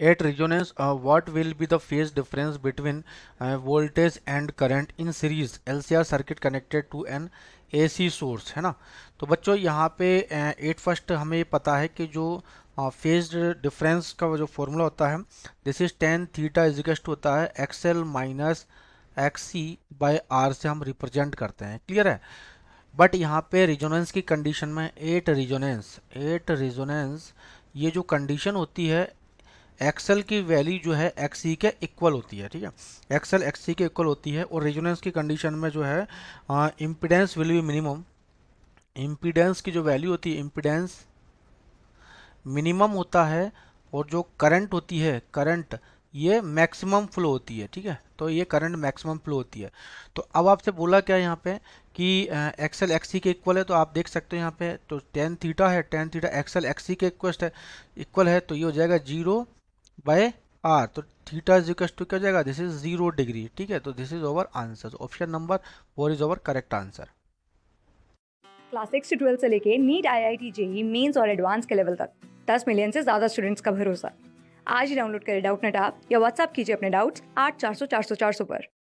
At resonance, uh, what will be the phase difference between uh, voltage and current in series LCR circuit connected to an AC source है ना तो बच्चों यहाँ पे eight uh, first हमें पता है कि जो फेज uh, डिफरेंस का जो फॉर्मूला होता है दिस इज टेन थीटा इजिकस होता है X L minus X C by R से हम रिप्रेजेंट करते हैं क्लियर है बट यहाँ पे रिजोनेंस की कंडीशन में एट रिजोनेंस एट रिजोनेंस ये जो कंडीशन होती है एक्सएल की वैल्यू जो है एक्स सी के इक्वल होती है ठीक है एक्सएल एक्स सी के इक्वल होती है और रेजोनेंस की कंडीशन में जो है impedance will be minimum impedance की जो वैल्यू होती है इम्पिडेंस मिनिमम होता है और जो करंट होती है करंट ये मैक्सिमम फ्लो होती है ठीक है तो ये करंट मैक्सिमम फ्लो होती है तो अब आपसे बोला क्या यहाँ पे कि एक्सएल एक्स सी के इक्वल है तो आप देख सकते हो यहाँ पे तो टेन थीटा है tan theta XL X C के इक्वेस्ट है इक्वल है तो ये हो जाएगा जीरो बाय आर तो थीटा इज इक्वल टू क्या हो जाएगा दिस इज जीरो डिग्री ठीक है तो this is our answer option number four is our correct answer class six से ट्वेल्थ से लेके NEET I I T JEE mains और एडवांस के लेवल तक दस मिलियन से ज़्यादा स्टूडेंट्स का भरोसा आज ही डाउनलोड करें डाउट नेट आप या व्हाट्सअप कीजिए अपने डाउट्स आठ चार सौ चार सौ चार सौ पर